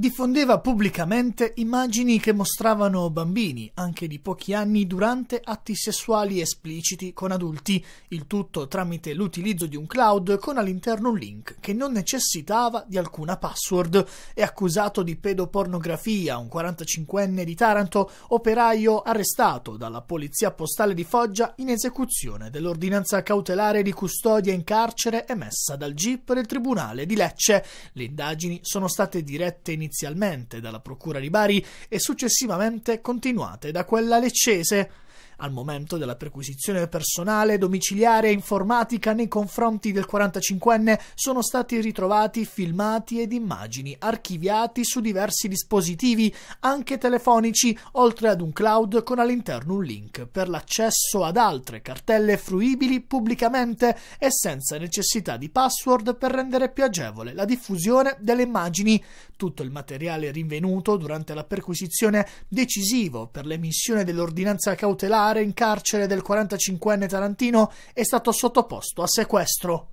diffondeva pubblicamente immagini che mostravano bambini, anche di pochi anni, durante atti sessuali espliciti con adulti, il tutto tramite l'utilizzo di un cloud con all'interno un link che non necessitava di alcuna password. È accusato di pedopornografia un 45enne di Taranto, operaio arrestato dalla polizia postale di Foggia in esecuzione dell'ordinanza cautelare di custodia in carcere emessa dal GIP del Tribunale di Lecce. Le indagini sono state dirette in inizialmente dalla Procura di Bari e successivamente continuate da quella leccese al momento della perquisizione personale, domiciliare e informatica nei confronti del 45enne sono stati ritrovati filmati ed immagini archiviati su diversi dispositivi, anche telefonici, oltre ad un cloud con all'interno un link per l'accesso ad altre cartelle fruibili pubblicamente e senza necessità di password per rendere più agevole la diffusione delle immagini. Tutto il materiale rinvenuto durante la perquisizione decisivo per l'emissione dell'ordinanza cautelare parlamentare in carcere del 45enne Tarantino è stato sottoposto a sequestro.